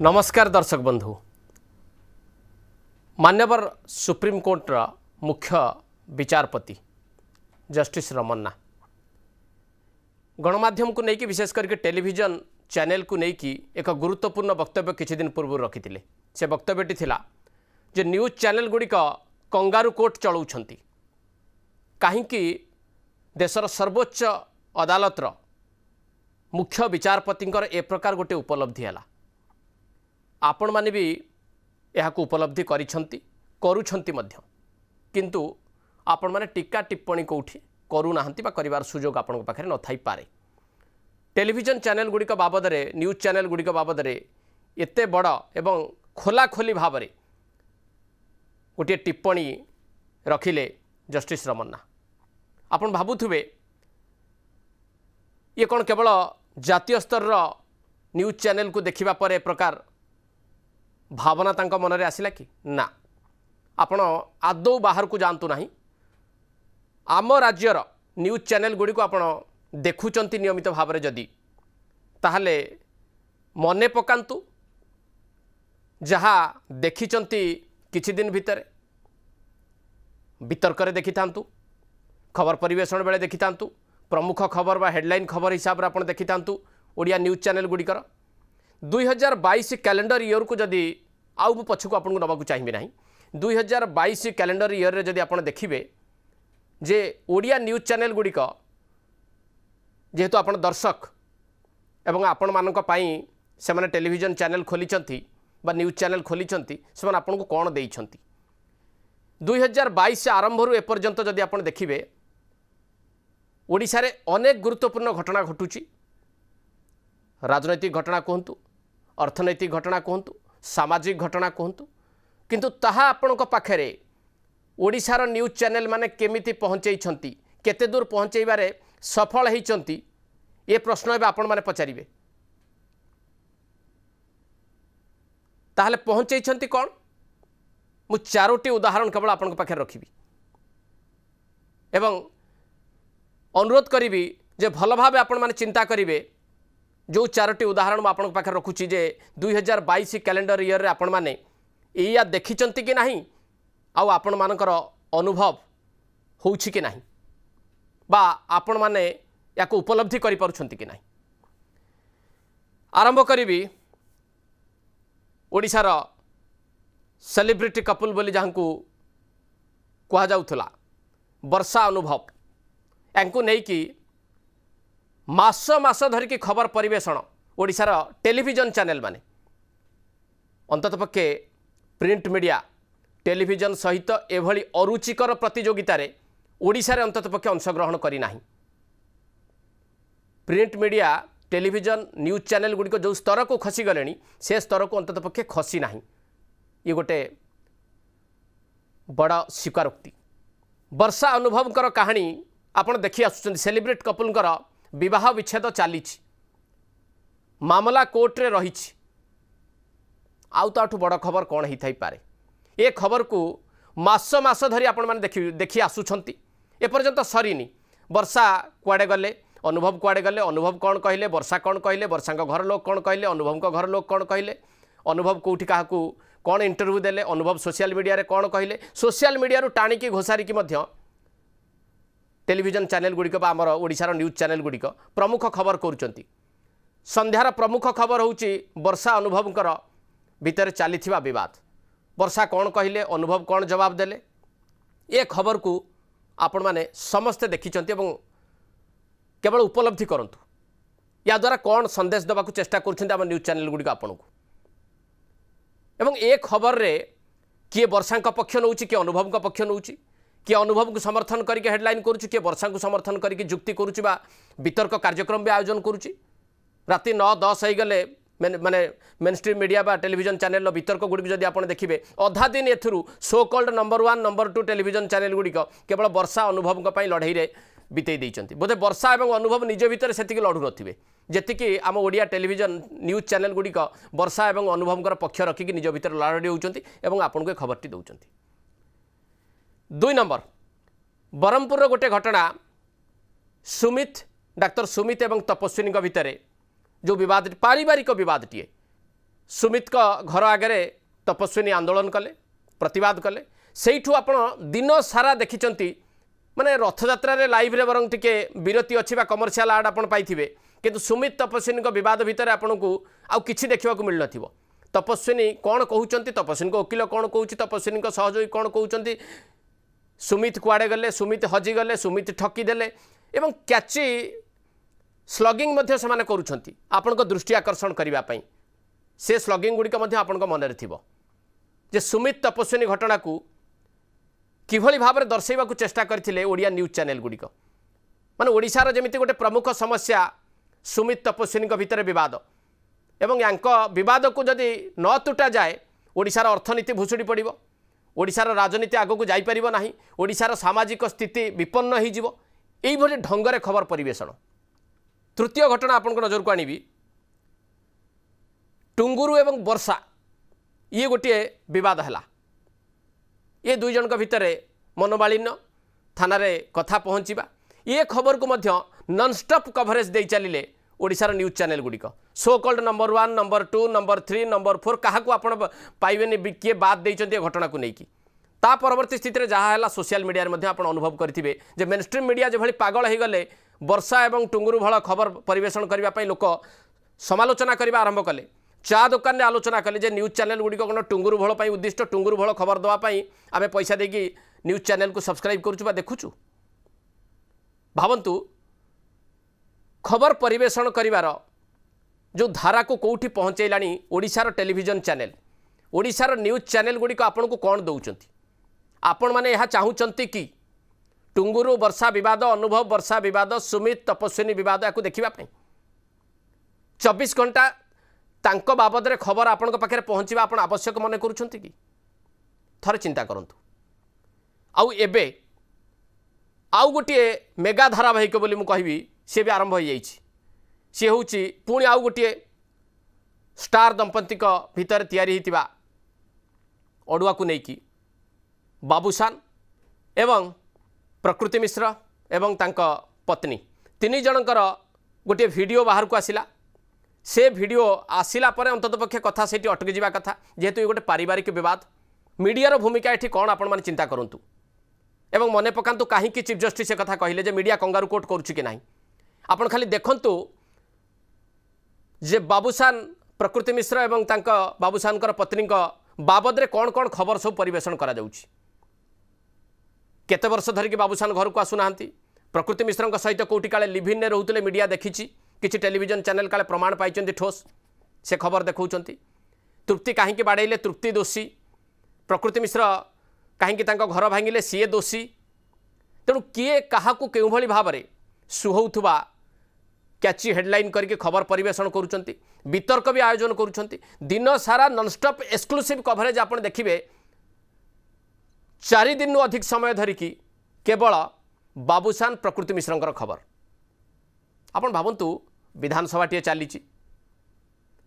नमस्कार दर्शक बन्धु मान्यवर सुप्रिमकर्ट्र मुख्य विचारपति जस्टिस रमन्ना गणमाध्यम नै विशेष गरिक टेभिजन च्यानेल्कि एक गुर्वपूर्ण वक्तव्य कि दिन पूर्व रकिले से वक्तव्यटी थाहा न्युज च्याने गुडिक कङ्गारुर्ट चलाउँछ कहीँक देश र सर्वोच्च अदालत मुख्य विचारपतिर ए प्रकार गए उप होला ଆପଣ ମାନେ ବି ଏହାକୁ ଉପଲବ୍ଧି କରିଛନ୍ତି କରୁଛନ୍ତି ମଧ୍ୟ କିନ୍ତୁ ଆପଣମାନେ ଟିକା ଟିପ୍ପଣୀ କେଉଁଠି କରୁନାହାନ୍ତି ବା କରିବାର ସୁଯୋଗ ଆପଣଙ୍କ ପାଖରେ ନଥାଇପାରେ ଟେଲିଭିଜନ ଚ୍ୟାନେଲ ଗୁଡ଼ିକ ବାବଦରେ ନ୍ୟୁଜ୍ ଚ୍ୟାନେଲ ଗୁଡ଼ିକ ବାବଦରେ ଏତେ ବଡ଼ ଏବଂ ଖୋଲାଖୋଲି ଭାବରେ ଗୋଟିଏ ଟିପ୍ପଣୀ ରଖିଲେ ଜଷ୍ଟିସ ରମନ୍ନା ଆପଣ ଭାବୁଥିବେ ଇଏ କ'ଣ କେବଳ ଜାତୀୟ ସ୍ତରର ନ୍ୟୁଜ୍ ଚ୍ୟାନେଲକୁ ଦେଖିବା ପରେ ପ୍ରକାର ଭାବନା ତାଙ୍କ ମନରେ ଆସିଲା କି ନା ଆପଣ ଆଦୌ ବାହାରକୁ ଯାଆନ୍ତୁ ନାହିଁ ଆମ ରାଜ୍ୟର ନ୍ୟୁଜ୍ ଚ୍ୟାନେଲ୍ ଗୁଡ଼ିକୁ ଆପଣ ଦେଖୁଛନ୍ତି ନିୟମିତ ଭାବରେ ଯଦି ତାହେଲେ ମନେ ପକାନ୍ତୁ ଯାହା ଦେଖିଛନ୍ତି କିଛି ଦିନ ଭିତରେ ବିତର୍କରେ ଦେଖିଥାନ୍ତୁ ଖବର ପରିବେଷଣ ବେଳେ ଦେଖିଥାନ୍ତୁ ପ୍ରମୁଖ ଖବର ବା ହେଡ଼ଲାଇନ୍ ଖବର ହିସାବରେ ଆପଣ ଦେଖିଥାନ୍ତୁ ଓଡ଼ିଆ ନ୍ୟୁଜ୍ ଚ୍ୟାନେଲ୍ ଗୁଡ଼ିକର দুই হাজার বাইশ ক্যালেন্ডর ইয়রকু যদি আউ মু পছকু আপনার নেওয়া চাহিবি না দুই হাজার বাইশ ক্যালেন্ডর ইয়রের যদি আপনার দেখবে যে ওড়িয়া নিউজ চ্যানেল গুড়ি যেহেতু আপনার দর্শক এবং আপনার সে টেলিভিশন চ্যানেল খোলিছেন বা নিউজ চ্যানেল খোলিছেন সে আপনার কণ দিয়েছেন দুই হাজার বাইশ আরম্ভর এপর্যন্ত যদি আপনার দেখবে ওড়শার অনেক গুরুত্বপূর্ণ ঘটনা ঘটুচি রাজনৈতিক ঘটনা কুহতু ଅର୍ଥନୈତିକ ଘଟଣା କୁହନ୍ତୁ ସାମାଜିକ ଘଟଣା କୁହନ୍ତୁ କିନ୍ତୁ ତାହା ଆପଣଙ୍କ ପାଖରେ ଓଡ଼ିଶାର ନ୍ୟୁଜ୍ ଚ୍ୟାନେଲ୍ମାନେ କେମିତି ପହଞ୍ଚେଇଛନ୍ତି କେତେ ଦୂର ପହଞ୍ଚେଇବାରେ ସଫଳ ହେଇଛନ୍ତି ଏ ପ୍ରଶ୍ନ ଏବେ ଆପଣମାନେ ପଚାରିବେ ତାହେଲେ ପହଞ୍ଚେଇଛନ୍ତି କ'ଣ ମୁଁ ଚାରୋଟି ଉଦାହରଣ କେବଳ ଆପଣଙ୍କ ପାଖରେ ରଖିବି ଏବଂ ଅନୁରୋଧ କରିବି ଯେ ଭଲ ଭାବେ ଆପଣମାନେ ଚିନ୍ତା କରିବେ जो चार उदाहरण मुझे पाखे रखुची जे 2022 कैलेंडर ईयर रे आपन माने एया कि नहीं आपर अनुभव हो कि नाही बा उपलब्धि करि आरंभ करी ओडार सेलिब्रिटी कपल बोली जहाँकू କୁହାଯାଉଥିଲା ବର୍ଷା ଅନୁଭବ ୟାଙ୍କୁ ନେଇକି মাস মাস ধরিকি খবর পরিবেশণ ওড়িশার টেলিভিজন চ্যানেল মানে অন্ততপক্ষে প্রিন্ট মিডিয়া টেলিভিজন সহিত এভাবে অরুচিকর প্রতিযোগিতার ওড়িশার অন্ততপক্ষে অংশগ্রহণ করে না print media television news channel গুড়িক যে স্তরক খসিগলে সে স্তরক অন্ততপক্ষে খসি না ইয়ে গোটে বড় স্বীকারোক্তি বর্ষা অনুভবকর কাহিনী আপনার দেখি আসুচ্ছেন সেলিব্রেট কপুলঙ্কর বিবাহ বিচ্ছেদ চালিছি মামলা কোর্টরে রয়েছে আউ তাঠু বড় খবর কণ হয়ে পারে এ খবরকু মাস মাস ধরি আপনার দেখি দেখি আসুচার এপর্যন্ত সরিনি বর্ষা কুয়াড়ে গলে অনুভব কুয়াড়ে গলে অনুভব কণ কহিলে বর্ষা কণ কহিলে বর্ষাঙ্ক ঘর লোক কণ কহিলে অনুভবঙ্ক ঘর লোক কণ কহিলে অনুভব কোটি কাহকু কণ ইন্টরভ্যু দেলে অনুভব সোশিয়াল মিডিয়ায় কণ কহিলে সোশিয়াল মিডিয়ার টাণিকি ঘোষারিকি মধ্যে ଟେଲିଭିଜନ ଚ୍ୟାନେଲ ଗୁଡ଼ିକ ବା ଆମର ଓଡ଼ିଶାର ନ୍ୟୁଜ୍ ଚ୍ୟାନେଲ ଗୁଡ଼ିକ ପ୍ରମୁଖ ଖବର କରୁଛନ୍ତି ସନ୍ଧ୍ୟାର ପ୍ରମୁଖ ଖବର ହେଉଛି ବର୍ଷା ଅନୁଭବଙ୍କର ଭିତରେ ଚାଲିଥିବା ବିବାଦ ବର୍ଷା କ'ଣ କହିଲେ ଅନୁଭବ କ'ଣ ଜବାବ ଦେଲେ ଏ ଖବରକୁ ଆପଣମାନେ ସମସ୍ତେ ଦେଖିଛନ୍ତି ଏବଂ କେବଳ ଉପଲବ୍ଧି କରନ୍ତୁ ୟାଦ୍ୱାରା କ'ଣ ସନ୍ଦେଶ ଦେବାକୁ ଚେଷ୍ଟା କରୁଛନ୍ତି ଆମ ନ୍ୟୁଜ୍ ଚ୍ୟାନେଲ ଗୁଡ଼ିକ ଆପଣଙ୍କୁ ଏବଂ ଏ ଖବରରେ କିଏ ବର୍ଷାଙ୍କ ପକ୍ଷ ନେଉଛି କିଏ ଅନୁଭବଙ୍କ ପକ୍ଷ ନେଉଛି କିଏ ଅନୁଭବକୁ ସମର୍ଥନ କରିକି ହେଡ଼ଲାଇନ୍ କରୁଛି କିଏ ବର୍ଷାଙ୍କୁ ସମର୍ଥନ କରିକି ଯୁକ୍ତି କରୁଛି ବା ବିତର୍କ କାର୍ଯ୍ୟକ୍ରମ ବି ଆୟୋଜନ କରୁଛି ରାତି ନଅ ଦଶ ହେଇଗଲେ ମାନେ ମେନ୍ଷ୍ଟ୍ରିମ୍ ମିଡ଼ିଆ ବା ଟେଲିଭିଜନ ଚ୍ୟାନେଲର ବିତର୍କ ଗୁଡ଼ିକୁ ଯଦି ଆପଣ ଦେଖିବେ ଅଧା ଦିନ ଏଥିରୁ so called number one number two television channel ଗୁଡ଼ିକ କେବଳ ବର୍ଷା ଅନୁଭବଙ୍କ ପାଇଁ ଲଢ଼େଇରେ ବିତେଇ ଦେଇଛନ୍ତି ବୋଧେ ବର୍ଷା ଏବଂ ଅନୁଭବ ନିଜ ଭିତରେ ସେତିକି ଲଢ଼ୁନଥିବେ ଯେତିକି ଆମ ଓଡ଼ିଆ ଟେଲିଭିଜନ ନ୍ୟୁଜ୍ ଚ୍ୟାନେଲ ଗୁଡ଼ିକ ବର୍ଷା ଏବଂ ଅନୁଭବଙ୍କର ପକ୍ଷ ରଖିକି ନିଜ ଭିତରେ ଲଢ଼େଇ ହେଉଛନ୍ତି ଏବଂ ଆପଣଙ୍କୁ ଏ ଖବରଟି ଦେଉଛନ୍ତି ଦୁଇ ନମ୍ବର ବ୍ରହ୍ମପୁରର ଗୋଟିଏ ଘଟଣା ସୁମିତ ଡାକ୍ତର ସୁମିତ ଏବଂ ତପସ୍ୱିନୀଙ୍କ ଭିତରେ ଯେଉଁ ବିବାଦ ପାରିବାରିକ ବିବାଦଟିଏ ସୁମିତଙ୍କ ଘର ଆଗରେ ତପସ୍ୱିନୀ ଆନ୍ଦୋଳନ କଲେ ପ୍ରତିବାଦ କଲେ ସେଇଠୁ ଆପଣ ଦିନ ସାରା ଦେଖିଛନ୍ତି ମାନେ ରଥଯାତ୍ରାରେ ଲାଇଭ୍ରେ ବରଂ ଟିକେ ବିରତି ଅଛି ବା କମର୍ସିଆଲ୍ ଆଡ଼୍ ଆପଣ ପାଇଥିବେ କିନ୍ତୁ ସୁମିତ ତପସ୍ୱିନୀଙ୍କ ବିବାଦ ଭିତରେ ଆପଣଙ୍କୁ ଆଉ କିଛି ଦେଖିବାକୁ ମିଳିନଥିବ ତପସ୍ୱିନୀ କ'ଣ କହୁଛନ୍ତି ତପସ୍ୱିନୀଙ୍କ ଓକିଲ କ'ଣ କହୁଛି ତପସ୍ୱିନୀଙ୍କ ସହଯୋଗୀ କ'ଣ କହୁଛନ୍ତି ସୁମିତ କୁଆଡ଼େ ଗଲେ ସୁମିତ ହଜିଗଲେ ସୁମିତ ଠକିଦେଲେ ଏବଂ କ୍ୟାଚି ସ୍ଲଗିଂ ମଧ୍ୟ ସେମାନେ କରୁଛନ୍ତି ଆପଣଙ୍କ ଦୃଷ୍ଟି ଆକର୍ଷଣ କରିବା ପାଇଁ ସେ ସ୍ଲଗିଂଗୁଡ଼ିକ ମଧ୍ୟ ଆପଣଙ୍କ ମନରେ ଥିବ ଯେ ସୁମିତ ତପସ୍ୱିନୀ ଘଟଣାକୁ କିଭଳି ଭାବରେ ଦର୍ଶାଇବାକୁ ଚେଷ୍ଟା କରିଥିଲେ ଓଡ଼ିଆ ନ୍ୟୁଜ୍ ଚ୍ୟାନେଲ୍ଗୁଡ଼ିକ ମାନେ ଓଡ଼ିଶାର ଯେମିତି ଗୋଟେ ପ୍ରମୁଖ ସମସ୍ୟା ସୁମିତ ତପସ୍ୱିନୀଙ୍କ ଭିତରେ ବିବାଦ ଏବଂ ୟାଙ୍କ ବିବାଦକୁ ଯଦି ନ ତୁଟା ଯାଏ ଓଡ଼ିଶାର ଅର୍ଥନୀତି ଭୁଷୁଡ଼ି ପଡ଼ିବ ଓଡ଼ିଶାର ରାଜନୀତି ଆଗକୁ ଯାଇପାରିବ ନାହିଁ ଓଡ଼ିଶାର ସାମାଜିକ ସ୍ଥିତି ବିପନ୍ନ ହୋଇଯିବ ଏଇଭଳି ଢଙ୍ଗରେ ଖବର ପରିବେଷଣ ତୃତୀୟ ଘଟଣା ଆପଣଙ୍କ ନଜରକୁ ଆଣିବି ଟୁଙ୍ଗୁରୁ ଏବଂ ବର୍ଷା ଇଏ ଗୋଟିଏ ବିବାଦ ହେଲା ଏ ଦୁଇ ଜଣଙ୍କ ଭିତରେ ମନମାଳିନ୍ୟ ଥାନାରେ କଥା ପହଞ୍ଚିବା ଇଏ ଖବରକୁ ମଧ୍ୟ ନନ୍ଷ୍ଟପ୍ କଭରେଜ୍ ଦେଇ ଚାଲିଲେ ଓଡ଼ିଶାର ନ୍ୟୁଜ୍ ଚ୍ୟାନେଲ୍ ଗୁଡ଼ିକ so called number one number two number three number four କାହାକୁ ଆପଣ ପାଇବେନି କିଏ ବାଦ୍ ଦେଇଛନ୍ତି ଏ ଘଟଣାକୁ ନେଇକି ତା ପରବର୍ତ୍ତୀ ସ୍ଥିତିରେ ଯାହା ହେଲା ସୋସିଆଲ୍ ମିଡ଼ିଆରେ ମଧ୍ୟ ଆପଣ ଅନୁଭବ କରିଥିବେ ଯେ ମେନ୍ଷ୍ଟ୍ରିମ୍ ମିଡ଼ିଆ ଯେଭଳି ପାଗଳ ହୋଇଗଲେ ବର୍ଷା ଏବଂ ଟୁଙ୍ଗୁରୁ ଭଳ ଖବର ପରିବେଷଣ କରିବା ପାଇଁ ଲୋକ ସମାଲୋଚନା କରିବା ଆରମ୍ଭ କଲେ ଚା ଦୋକାନରେ ଆଲୋଚନା କଲେ ଯେ ନ୍ୟୁଜ୍ ଚ୍ୟାନେଲ୍ ଗୁଡ଼ିକ କ'ଣ ଟୁଙ୍ଗୁରୁ ଭଳ ପାଇଁ ଉଦ୍ଦିଷ୍ଟ ଟୁଙ୍ଗୁରୁ ଭଳ ଖବର ଦେବା ପାଇଁ ଆମେ ପଇସା ଦେଇକି ନ୍ୟୁଜ୍ ଚ୍ୟାନେଲ୍କୁ ସବସ୍କ୍ରାଇବ୍ କରୁଛୁ ବା ଦେଖୁଛୁ ଭାବନ୍ତୁ खबर परेषण करार जो धारा को कौटी पहुँचला ओडार टेलीजन चेल ओडार न्यूज चेल गुड़िक आपन को कौन दौंस आपण मैंने यह चाहूंट कि टुंगुरु वर्षा बिद अनुभव वर्षा बिद सुमित तपस्विनी बद या देखापी चबीस घंटा तक बाबद खबर आपण पहुँचवा आप आवश्यक मन कर चिंता करूँ आउ ए आउ गोटे मेगा धारावाहिक बोली मुझे कहबी ସି ବି ଆରମ୍ଭ ହୋଇଯାଇଛି ସିଏ ହେଉଛି ପୁଣି ଆଉ ଗୋଟିଏ ଷ୍ଟାର ଦମ୍ପତିଙ୍କ ଭିତରେ ତିଆରି ହୋଇଥିବା ଅଡ଼ୁଆକୁ ନେଇକି ବାବୁସାନ ଏବଂ ପ୍ରକୃତି ମିଶ୍ର ଏବଂ ତାଙ୍କ ପତ୍ନୀ ତିନି ଜଣଙ୍କର ଗୋଟିଏ ଭିଡ଼ିଓ ବାହାରକୁ ଆସିଲା ସେ ଭିଡ଼ିଓ ଆସିଲା ପରେ ଅନ୍ତତଃ ପକ୍ଷେ କଥା ସେଇଠି ଅଟକି ଯିବା କଥା ଯେହେତୁ ଏ ଗୋଟେ ପାରିବାରିକ ବିବାଦ ମିଡ଼ିଆର ଭୂମିକା ଏଠି କ'ଣ ଆପଣମାନେ ଚିନ୍ତା କରନ୍ତୁ ଏବଂ ମନେ ପକାନ୍ତୁ କାହିଁକି ଚିଫ୍ ଜଷ୍ଟିସ୍ ସେ କଥା କହିଲେ ଯେ ମିଡ଼ିଆ କଙ୍ଗାରୁ କୋର୍ଟ କରୁଛି କି ନାହିଁ ଆପଣ ଖାଲି ଦେଖନ୍ତୁ ଯେ ବାବୁସାନ ପ୍ରକୃତି ମିଶ୍ର ଏବଂ ତାଙ୍କ ବାବୁସାନଙ୍କର ପତ୍ନୀଙ୍କ ବାବଦରେ କ'ଣ କ'ଣ ଖବର ସବୁ ପରିବେଷଣ କରାଯାଉଛି କେତେ ବର୍ଷ ଧରିକି ବାବୁସାନ ଘରକୁ ଆସୁନାହାନ୍ତି ପ୍ରକୃତି ମିଶ୍ରଙ୍କ ସହିତ କେଉଁଠି କାଳେ ଲିଭିନ୍ରେ ରହୁଥିଲେ ମିଡ଼ିଆ ଦେଖିଛି କିଛି ଟେଲିଭିଜନ ଚ୍ୟାନେଲ କାଳେ ପ୍ରମାଣ ପାଇଛନ୍ତି ଠୋସ୍ ସେ ଖବର ଦେଖାଉଛନ୍ତି ତୃପ୍ତି କାହିଁକି ବାଡ଼େଇଲେ ତୃପ୍ତି ଦୋଷୀ ପ୍ରକୃତି ମିଶ୍ର କାହିଁକି ତାଙ୍କ ଘର ଭାଙ୍ଗିଲେ ସିଏ ଦୋଷୀ ତେଣୁ କିଏ କାହାକୁ କେଉଁଭଳି ଭାବରେ ସୁହଉଥିବା କ୍ୟାଚି ହେଡ଼ଲାଇନ୍ କରିକି ଖବର ପରିବେଷଣ କରୁଛନ୍ତି ବିତର୍କ ବି ଆୟୋଜନ କରୁଛନ୍ତି ଦିନସାରା ନନ୍ଷ୍ଟପ୍ ଏକ୍ସକ୍ଲୁସିଭ୍ କଭରେଜ୍ ଆପଣ ଦେଖିବେ ଚାରିଦିନରୁ ଅଧିକ ସମୟ ଧରିକି କେବଳ ବାବୁସାନ ପ୍ରକୃତି ମିଶ୍ରଙ୍କର ଖବର ଆପଣ ଭାବନ୍ତୁ ବିଧାନସଭାଟିଏ ଚାଲିଛି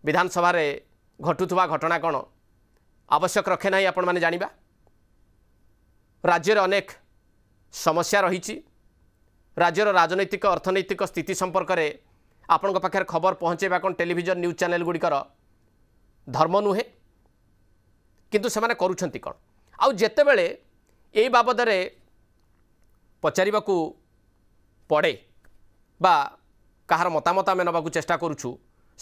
ବିଧାନସଭାରେ ଘଟୁଥିବା ଘଟଣା କ'ଣ ଆବଶ୍ୟକ ରଖେ ନାହିଁ ଆପଣମାନେ ଜାଣିବା ରାଜ୍ୟରେ ଅନେକ ସମସ୍ୟା ରହିଛି ରାଜ୍ୟର ରାଜନୈତିକ ଅର୍ଥନୈତିକ ସ୍ଥିତି ସମ୍ପର୍କରେ ଆପଣଙ୍କ ପାଖରେ ଖବର ପହଞ୍ଚାଇବା କ'ଣ ଟେଲିଭିଜନ ନ୍ୟୁଜ୍ ଚ୍ୟାନେଲ ଗୁଡ଼ିକର ଧର୍ମ ନୁହେଁ କିନ୍ତୁ ସେମାନେ କରୁଛନ୍ତି କ'ଣ ଆଉ ଯେତେବେଳେ ଏଇ ବାବଦରେ ପଚାରିବାକୁ ପଡ଼େ ବା କାହାର ମତାମତ ଆମେ ନେବାକୁ ଚେଷ୍ଟା କରୁଛୁ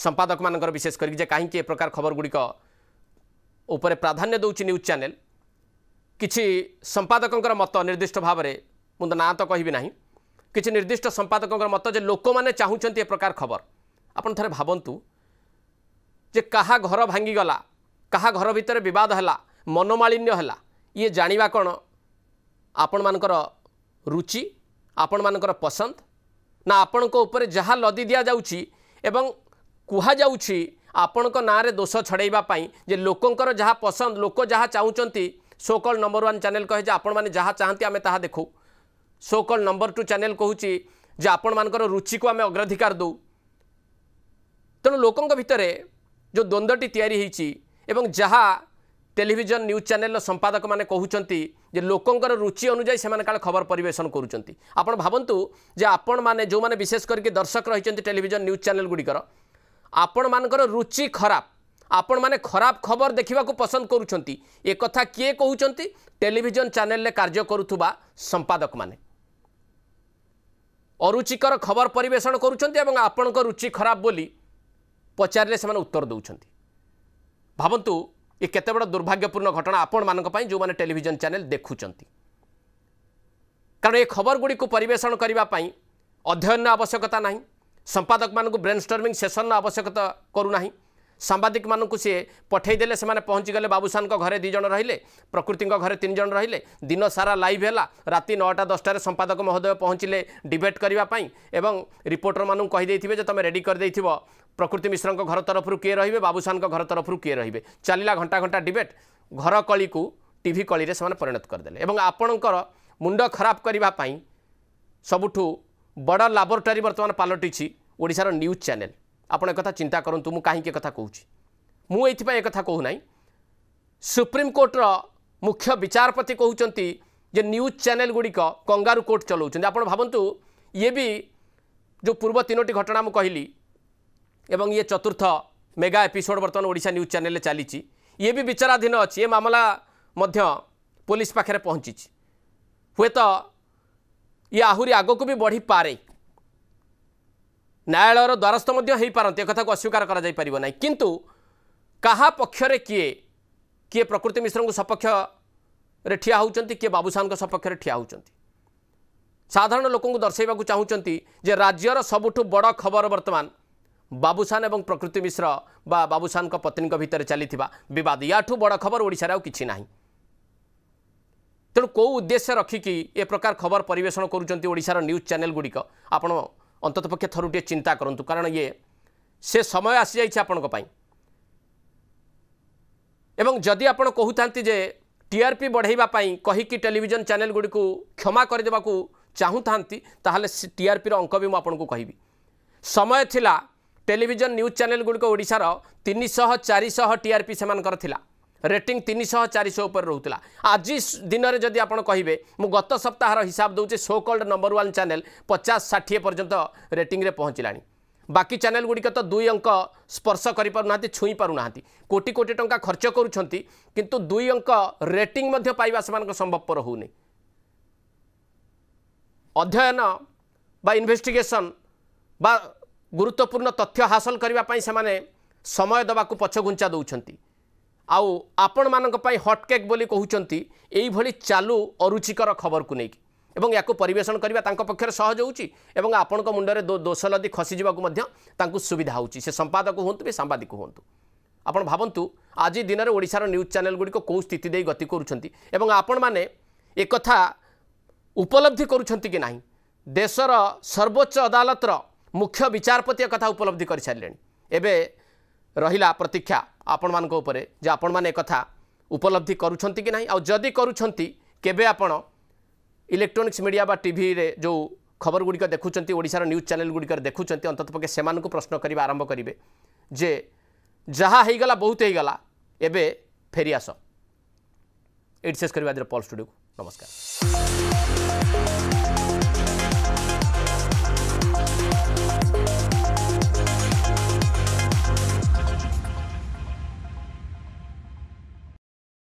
ସମ୍ପାଦକମାନଙ୍କର ବିଶେଷ କରିକି ଯେ କାହିଁକି ଏ ପ୍ରକାର ଖବରଗୁଡ଼ିକ ଉପରେ ପ୍ରାଧାନ୍ୟ ଦେଉଛି ନ୍ୟୁଜ୍ ଚ୍ୟାନେଲ କିଛି ସମ୍ପାଦକଙ୍କର ମତ ନିର୍ଦ୍ଦିଷ୍ଟ ଭାବରେ ମୁଁ ତ ନାଁ ତ କହିବି ନାହିଁ କିଛି ନିର୍ଦ୍ଦିଷ୍ଟ ସମ୍ପାଦକଙ୍କର ମତ ଯେ ଲୋକମାନେ ଚାହୁଁଛନ୍ତି ଏ ପ୍ରକାର ଖବର ଆପଣ ଥରେ ଭାବନ୍ତୁ ଯେ କାହା ଘର ଭାଙ୍ଗିଗଲା କାହା ଘର ଭିତରେ ବିବାଦ ହେଲା ମନମାଳିନ୍ୟ ହେଲା ଇଏ ଜାଣିବା କ'ଣ ଆପଣମାନଙ୍କର ରୁଚି ଆପଣମାନଙ୍କର ପସନ୍ଦ ନା ଆପଣଙ୍କ ଉପରେ ଯାହା ଲଦି ଦିଆଯାଉଛି ଏବଂ କୁହାଯାଉଛି ଆପଣଙ୍କ ନାଁରେ ଦୋଷ ଛଡ଼େଇବା ପାଇଁ ଯେ ଲୋକଙ୍କର ଯାହା ପସନ୍ଦ ଲୋକ ଯାହା ଚାହୁଁଛନ୍ତି ସୋକଲ୍ ନମ୍ବର ୱାନ୍ ଚ୍ୟାନେଲ୍ କହେ ଯେ ଆପଣମାନେ ଯାହା ଚାହାନ୍ତି ଆମେ ତାହା ଦେଖାଉ সোকল নম্বর টু চ্যানেল কুচি যে আপনার রুচিকু আমি অগ্রাধিকার দৌ তেমন লোক ভিতরে যে দ্বন্দ্বটি তৈরি হয়েছি এবং যা টেলিভিজন নিউজ চ্যানেল সম্পাদক মানে কুমার যে লোকর রুচি অনুযায়ী সে কালে খবর পরিবেশন করছেন আপনার ভাবতু যে আপন মানে যে বিশেষ করি দর্শক রয়েছেন টেলিভিজন নিউজ চ্যানেল গুড়িকর আপন মানকর রুচি খারাপ আপন মানে খারাপ খবর দেখা পসন্দ করছেন একথা কি কুমার টেলিভিজন চ্যানেল কার্য করুবা সম্পাদক মানে ଅରୁଚିକର ଖବର ପରିବେଷଣ କରୁଛନ୍ତି ଏବଂ ଆପଣଙ୍କ ରୁଚି ଖରାପ ବୋଲି ପଚାରିଲେ ସେମାନେ ଉତ୍ତର ଦେଉଛନ୍ତି ଭାବନ୍ତୁ ଏ କେତେ ବଡ଼ ଦୁର୍ଭାଗ୍ୟପୂର୍ଣ୍ଣ ଘଟଣା ଆପଣମାନଙ୍କ ପାଇଁ ଯେଉଁମାନେ ଟେଲିଭିଜନ ଚ୍ୟାନେଲ ଦେଖୁଛନ୍ତି କାରଣ ଏ ଖବରଗୁଡ଼ିକୁ ପରିବେଷଣ କରିବା ପାଇଁ ଅଧ୍ୟୟନର ଆବଶ୍ୟକତା ନାହିଁ ସମ୍ପାଦକମାନଙ୍କୁ ବ୍ରେନ୍ ଷ୍ଟର୍ମିଂ ସେସନର ଆବଶ୍ୟକତା କରୁନାହିଁ ସାମ୍ବାଦିକମାନଙ୍କୁ ସିଏ ପଠାଇଦେଲେ ସେମାନେ ପହଞ୍ଚିଗଲେ ବାବୁସାନଙ୍କ ଘରେ ଦୁଇ ଜଣ ରହିଲେ ପ୍ରକୃତିଙ୍କ ଘରେ ତିନି ଜଣ ରହିଲେ ଦିନସାରା ଲାଇଭ୍ ହେଲା ରାତି ନଅଟା ଦଶଟାରେ ସମ୍ପାଦକ ମହୋଦୟ ପହଞ୍ଚିଲେ ଡିବେଟ୍ କରିବା ପାଇଁ ଏବଂ ରିପୋର୍ଟରମାନଙ୍କୁ କହିଦେଇଥିବେ ଯେ ତୁମେ ରେଡ଼ି କରିଦେଇଥିବ ପ୍ରକୃତି ମିଶ୍ରଙ୍କ ଘର ତରଫରୁ କିଏ ରହିବେ ବାବୁସାନଙ୍କ ଘର ତରଫରୁ କିଏ ରହିବେ ଚାଲିଲା ଘଣ୍ଟା ଘଣ୍ଟା ଡିବେଟ୍ ଘର କଳିକୁ ଟିଭି କଳିରେ ସେମାନେ ପରିଣତ କରିଦେଲେ ଏବଂ ଆପଣଙ୍କର ମୁଣ୍ଡ ଖରାପ କରିବା ପାଇଁ ସବୁଠୁ ବଡ଼ ଲାବୋରେଟୋରୀ ବର୍ତ୍ତମାନ ପାଲଟିଛି ଓଡ଼ିଶାର ନ୍ୟୁଜ୍ ଚ୍ୟାନେଲ୍ ଆପଣ ଏକଥା ଚିନ୍ତା କରନ୍ତୁ ମୁଁ କାହିଁକି ଏକଥା କହୁଛି ମୁଁ ଏଥିପାଇଁ ଏକଥା କହୁନାହିଁ ସୁପ୍ରିମକୋର୍ଟର ମୁଖ୍ୟ ବିଚାରପତି କହୁଛନ୍ତି ଯେ ନ୍ୟୁଜ୍ ଚ୍ୟାନେଲଗୁଡ଼ିକ କଙ୍ଗାରୁ କୋର୍ଟ ଚଲାଉଛନ୍ତି ଆପଣ ଭାବନ୍ତୁ ଇଏ ବି ଯେଉଁ ପୂର୍ବ ତିନୋଟି ଘଟଣା ମୁଁ କହିଲି ଏବଂ ଇଏ ଚତୁର୍ଥ ମେଗା ଏପିସୋଡ଼ ବର୍ତ୍ତମାନ ଓଡ଼ିଶା ନ୍ୟୁଜ୍ ଚ୍ୟାନେଲରେ ଚାଲିଛି ଇଏ ବି ବିଚାରାଧୀନ ଅଛି ଏ ମାମଲା ମଧ୍ୟ ପୋଲିସ ପାଖରେ ପହଞ୍ଚିଛି ହୁଏତ ଇଏ ଆହୁରି ଆଗକୁ ବି ବଢ଼ିପାରେ ନ୍ୟାୟାଳୟର ଦ୍ୱାରସ୍ଥ ମଧ୍ୟ ହୋଇପାରନ୍ତି ଏ କଥାକୁ ଅସ୍ୱୀକାର କରାଯାଇପାରିବ ନାହିଁ କିନ୍ତୁ କାହା ପକ୍ଷରେ କିଏ କିଏ ପ୍ରକୃତି ମିଶ୍ରଙ୍କୁ ସପକ୍ଷରେ ଠିଆ ହେଉଛନ୍ତି କିଏ ବାବୁସାନଙ୍କ ସପକ୍ଷରେ ଠିଆ ହେଉଛନ୍ତି ସାଧାରଣ ଲୋକଙ୍କୁ ଦର୍ଶାଇବାକୁ ଚାହୁଁଛନ୍ତି ଯେ ରାଜ୍ୟର ସବୁଠୁ ବଡ଼ ଖବର ବର୍ତ୍ତମାନ ବାବୁସାନ ଏବଂ ପ୍ରକୃତି ମିଶ୍ର ବା ବାବୁସାନଙ୍କ ପତ୍ନୀଙ୍କ ଭିତରେ ଚାଲିଥିବା ବିବାଦ ୟାଠୁ ବଡ଼ ଖବର ଓଡ଼ିଶାରେ ଆଉ କିଛି ନାହିଁ ତେଣୁ କେଉଁ ଉଦ୍ଦେଶ୍ୟ ରଖିକି ଏ ପ୍ରକାର ଖବର ପରିବେଷଣ କରୁଛନ୍ତି ଓଡ଼ିଶାର ନ୍ୟୁଜ୍ ଚ୍ୟାନେଲ୍ ଗୁଡ଼ିକ ଆପଣ ଅନ୍ତତଃ ପକ୍ଷେ ଥରୁ ଟିକେ ଚିନ୍ତା କରନ୍ତୁ କାରଣ ଇଏ ସେ ସମୟ ଆସିଯାଇଛି ଆପଣଙ୍କ ପାଇଁ ଏବଂ ଯଦି ଆପଣ କହୁଥାନ୍ତି ଯେ ଟିଆର୍ପି ବଢ଼େଇବା ପାଇଁ କହିକି ଟେଲିଭିଜନ ଚ୍ୟାନେଲ ଗୁଡ଼ିକୁ କ୍ଷମା କରିଦେବାକୁ ଚାହୁଁଥାନ୍ତି ତାହେଲେ ସେ ଟିଆର୍ପିର ଅଙ୍କ ବି ମୁଁ ଆପଣଙ୍କୁ କହିବି ସମୟ ଥିଲା ଟେଲିଭିଜନ ନ୍ୟୁଜ୍ ଚ୍ୟାନେଲ ଗୁଡ଼ିକ ଓଡ଼ିଶାର ତିନିଶହ ଚାରିଶହ ଟିଆର୍ପି ସେମାନଙ୍କର ଥିଲା ରେଟିଙ୍ଗ ତିନିଶହ ଚାରିଶହ ଉପରେ ରହୁଥିଲା ଆଜି ଦିନରେ ଯଦି ଆପଣ କହିବେ ମୁଁ ଗତ ସପ୍ତାହର ହିସାବ ଦେଉଛି so called number one channel ପଚାଶ ଷାଠିଏ ପର୍ଯ୍ୟନ୍ତ ରେଟିଂରେ ପହଞ୍ଚିଲାଣି ବାକି ଚ୍ୟାନେଲ ଗୁଡ଼ିକ ତ ଦୁଇ ଅଙ୍କ ସ୍ପର୍ଶ କରିପାରୁନାହାନ୍ତି ଛୁଇଁ ପାରୁନାହାନ୍ତି କୋଟି କୋଟି ଟଙ୍କା ଖର୍ଚ୍ଚ କରୁଛନ୍ତି କିନ୍ତୁ ଦୁଇ ଅଙ୍କ ରେଟିଂ ମଧ୍ୟ ପାଇବା ସେମାନଙ୍କ ସମ୍ଭବପର ହେଉନି ଅଧ୍ୟୟନ ବା ଇନ୍ଭେଷ୍ଟିଗେସନ୍ ବା ଗୁରୁତ୍ୱପୂର୍ଣ୍ଣ ତଥ୍ୟ ହାସଲ କରିବା ପାଇଁ ସେମାନେ ସମୟ ଦେବାକୁ ପଛଘୁଞ୍ଚା ଦେଉଛନ୍ତି ଆଉ ଆପଣମାନଙ୍କ ପାଇଁ ହଟ୍କେକ୍ ବୋଲି କହୁଛନ୍ତି ଏଇଭଳି ଚାଲୁ ଅରୁଚିକର ଖବରକୁ ନେଇକି ଏବଂ ୟାକୁ ପରିବେଷଣ କରିବା ତାଙ୍କ ପକ୍ଷରେ ସହଜ ହେଉଛି ଏବଂ ଆପଣଙ୍କ ମୁଣ୍ଡରେ ଦୋଷ ଲଦି ଖସିଯିବାକୁ ମଧ୍ୟ ତାଙ୍କୁ ସୁବିଧା ହେଉଛି ସେ ସମ୍ପାଦକ ହୁଅନ୍ତୁ ବି ସାମ୍ବାଦିକ ହୁଅନ୍ତୁ ଆପଣ ଭାବନ୍ତୁ ଆଜି ଦିନରେ ଓଡ଼ିଶାର ନ୍ୟୁଜ୍ ଚ୍ୟାନେଲ୍ଗୁଡ଼ିକ କେଉଁ ସ୍ଥିତି ଦେଇ ଗତି କରୁଛନ୍ତି ଏବଂ ଆପଣମାନେ ଏକଥା ଉପଲବ୍ଧି କରୁଛନ୍ତି କି ନାହିଁ ଦେଶର ସର୍ବୋଚ୍ଚ ଅଦାଲତର ମୁଖ୍ୟ ବିଚାରପତି ଏକଥା ଉପଲବ୍ଧି କରିସାରିଲେଣି ଏବେ ରହିଲା ପ୍ରତୀକ୍ଷା ଆପଣମାନଙ୍କ ଉପରେ ଯେ ଆପଣମାନେ ଏକଥା ଉପଲବ୍ଧି କରୁଛନ୍ତି କି ନାହିଁ ଆଉ ଯଦି କରୁଛନ୍ତି କେବେ ଆପଣ ଇଲେକ୍ଟ୍ରୋନିକ୍ସ ମିଡ଼ିଆ ବା ଟିଭିରେ ଯେଉଁ ଖବରଗୁଡ଼ିକ ଦେଖୁଛନ୍ତି ଓଡ଼ିଶାର ନ୍ୟୁଜ୍ ଚ୍ୟାନେଲ୍ଗୁଡ଼ିକରେ ଦେଖୁଛନ୍ତି ଅନ୍ତତ ପକ୍ଷେ ସେମାନଙ୍କୁ ପ୍ରଶ୍ନ କରିବା ଆରମ୍ଭ କରିବେ ଯେ ଯାହା ହେଇଗଲା ବହୁତ ହେଇଗଲା ଏବେ ଫେରିଆସ ଏଇଠି ଶେଷ କରିବା ଆଜିର ପଲ୍ ଷ୍ଟୁଡ଼ିଓକୁ ନମସ୍କାର